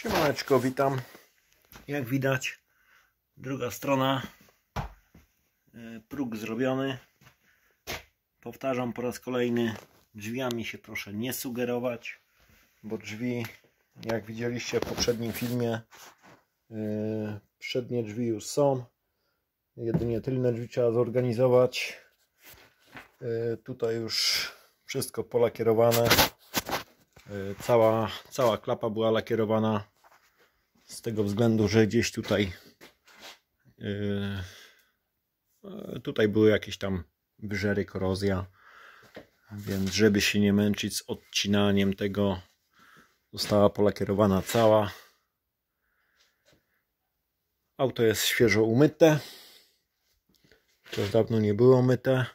Siemaneczko, witam. Jak widać, druga strona. E, próg zrobiony. Powtarzam po raz kolejny, drzwiami się proszę nie sugerować, bo drzwi, jak widzieliście w poprzednim filmie, e, przednie drzwi już są. Jedynie tylne drzwi trzeba zorganizować. E, tutaj już wszystko polakierowane. E, cała, cała klapa była lakierowana z tego względu, że gdzieś tutaj e, e, tutaj były jakieś tam wyżery, korozja więc żeby się nie męczyć z odcinaniem tego została polakierowana cała auto jest świeżo umyte też dawno nie było myte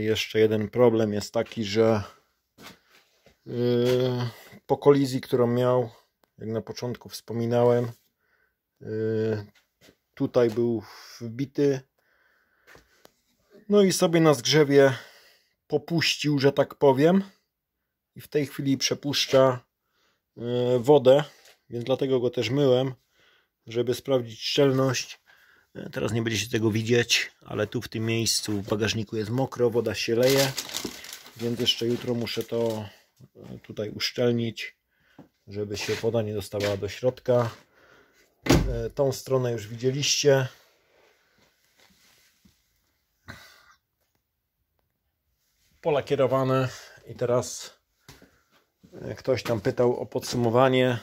jeszcze jeden problem jest taki, że Yy, po kolizji, którą miał, jak na początku wspominałem, yy, tutaj był wbity. No i sobie na zgrzewie popuścił, że tak powiem. I w tej chwili przepuszcza yy, wodę, więc dlatego go też myłem, żeby sprawdzić szczelność. Teraz nie będziecie tego widzieć, ale tu w tym miejscu w bagażniku jest mokro, woda się leje, więc jeszcze jutro muszę to tutaj uszczelnić, żeby się woda nie dostawała do środka. E, tą stronę już widzieliście. Polakierowane i teraz e, ktoś tam pytał o podsumowanie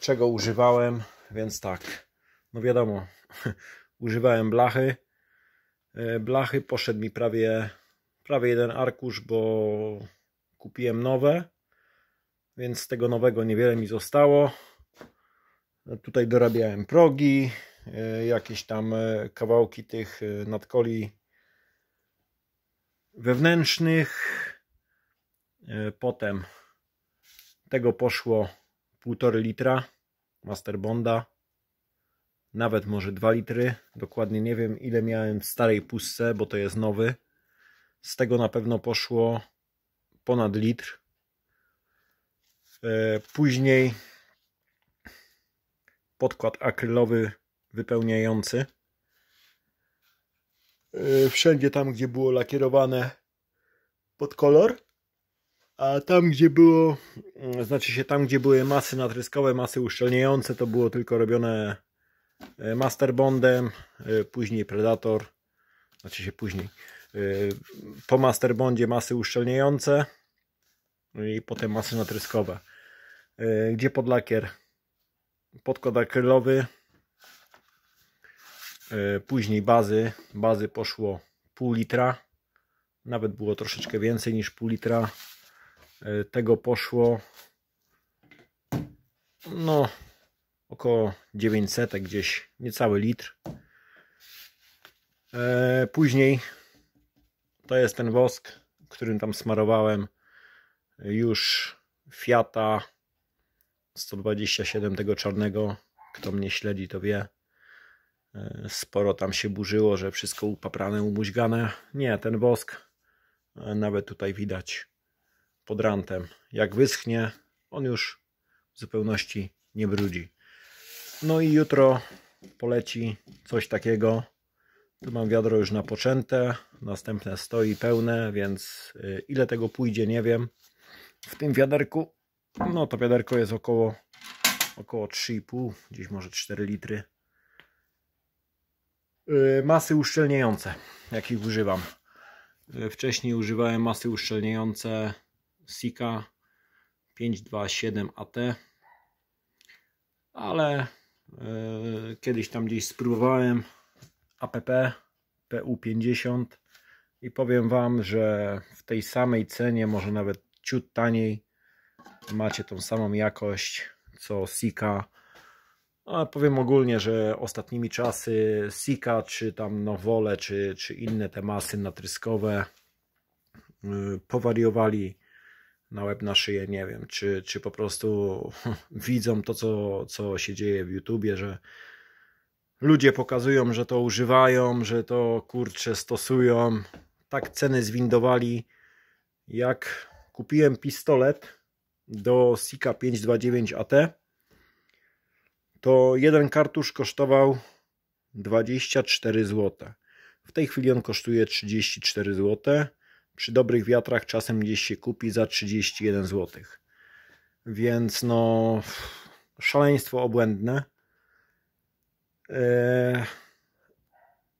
czego używałem, więc tak. No wiadomo, używałem blachy. E, blachy poszedł mi prawie, prawie jeden arkusz, bo Kupiłem nowe, więc z tego nowego niewiele mi zostało. Tutaj dorabiałem progi, e, jakieś tam e, kawałki tych e, nadkoli wewnętrznych. Potem tego poszło 1,5 litra Master Bonda. Nawet może 2 litry. Dokładnie nie wiem ile miałem w starej pustce, bo to jest nowy. Z tego na pewno poszło ponad litr. E, później podkład akrylowy wypełniający. E, wszędzie tam, gdzie było lakierowane pod kolor, a tam, gdzie było, mm, znaczy się tam, gdzie były masy natryskowe, masy uszczelniające, to było tylko robione e, Masterbondem, później Predator, znaczy się później. Po masterbondzie masy uszczelniające no i potem masy natryskowe. E, gdzie podlakier? Podkład akrylowy. E, później bazy. Bazy poszło pół litra. Nawet było troszeczkę więcej niż pół litra. E, tego poszło no około 900 gdzieś, niecały litr. Później to jest ten wosk, którym tam smarowałem już Fiata 127 tego czarnego. Kto mnie śledzi to wie. E, sporo tam się burzyło, że wszystko upaprane, umuźgane. Nie, ten wosk e, nawet tutaj widać pod rantem. Jak wyschnie, on już w zupełności nie brudzi. No i jutro poleci coś takiego tu mam wiadro już napoczęte, następne stoi pełne, więc y, ile tego pójdzie nie wiem. W tym wiaderku, no to wiaderko jest około, około 3,5, gdzieś może 4 litry. Y, masy uszczelniające, jakich używam. Y, wcześniej używałem masy uszczelniające Sika 527AT, ale kiedyś tam gdzieś spróbowałem APP PU50 i powiem Wam, że w tej samej cenie, może nawet ciut taniej macie tą samą jakość co Sika ale powiem ogólnie, że ostatnimi czasy Sika, czy tam Nowole, czy, czy inne te masy natryskowe y, powariowali na łeb na szyję, nie wiem, czy, czy po prostu widzą to, co, co się dzieje w YouTubie, że Ludzie pokazują, że to używają, że to kurcze stosują. Tak ceny zwindowali. Jak kupiłem pistolet do Sika 529 AT, to jeden kartusz kosztował 24 zł. W tej chwili on kosztuje 34 zł. Przy dobrych wiatrach czasem gdzieś się kupi za 31 zł. Więc no szaleństwo obłędne. E,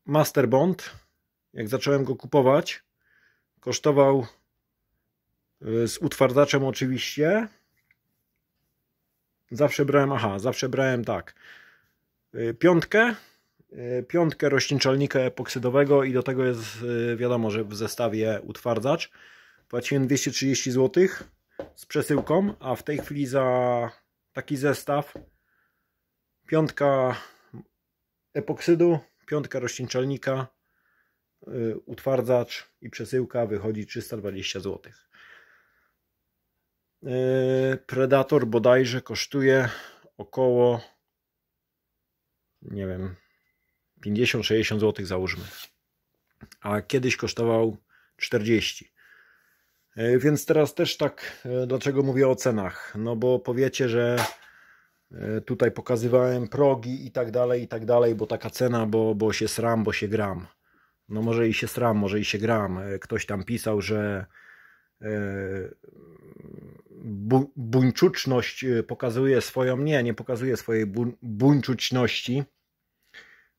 Master Bond, jak zacząłem go kupować, kosztował e, z utwardzaczem oczywiście. Zawsze brałem, aha, zawsze brałem tak, e, piątkę, piątkę rozcieńczalnika epoksydowego i do tego jest wiadomo, że w zestawie utwardzacz. Płaciłem 230 zł z przesyłką, a w tej chwili za taki zestaw piątka epoksydu, piątka rozcieńczalnika, y, utwardzacz i przesyłka wychodzi 320 zł. Y, predator bodajże kosztuje około nie wiem 50-60 zł załóżmy. A kiedyś kosztował 40. Y, więc teraz też tak, dlaczego mówię o cenach? No bo powiecie, że E, tutaj pokazywałem progi i tak dalej, i tak dalej, bo taka cena, bo, bo się sram, bo się gram. No może i się sram, może i się gram. E, ktoś tam pisał, że e, bu, buńczuczność pokazuje swoją, nie, nie pokazuje swojej bu, buńczuczności,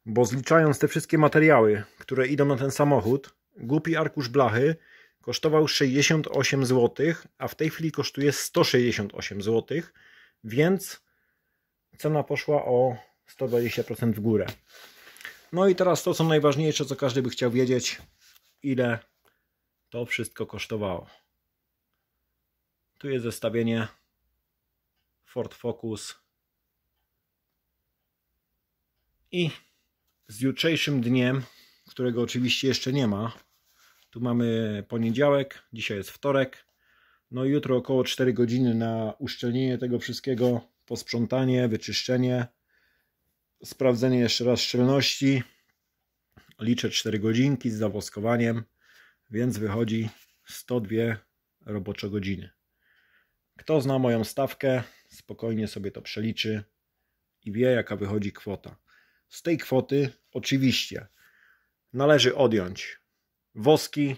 bo zliczając te wszystkie materiały, które idą na ten samochód, głupi arkusz blachy kosztował 68 zł, a w tej chwili kosztuje 168 zł, więc cena poszła o 120% w górę. No i teraz to, co najważniejsze, co każdy by chciał wiedzieć, ile to wszystko kosztowało. Tu jest zestawienie Ford Focus i z jutrzejszym dniem, którego oczywiście jeszcze nie ma, tu mamy poniedziałek, dzisiaj jest wtorek, no i jutro około 4 godziny na uszczelnienie tego wszystkiego posprzątanie, wyczyszczenie, sprawdzenie jeszcze raz szczelności. Liczę 4 godzinki z zawoskowaniem, więc wychodzi 102 robocze godziny. Kto zna moją stawkę, spokojnie sobie to przeliczy i wie, jaka wychodzi kwota. Z tej kwoty oczywiście należy odjąć woski,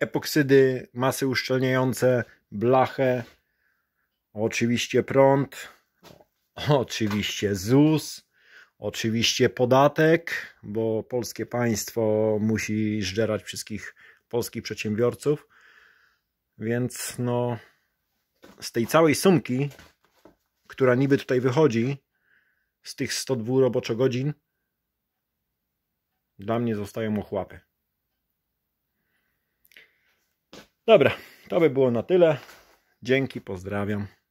epoksydy, masy uszczelniające, blachę, oczywiście prąd, oczywiście ZUS, oczywiście podatek, bo polskie państwo musi zżerać wszystkich polskich przedsiębiorców. Więc no z tej całej sumki, która niby tutaj wychodzi, z tych 102 roboczo godzin, dla mnie zostają ochłapy. Dobra, to by było na tyle. Dzięki, pozdrawiam.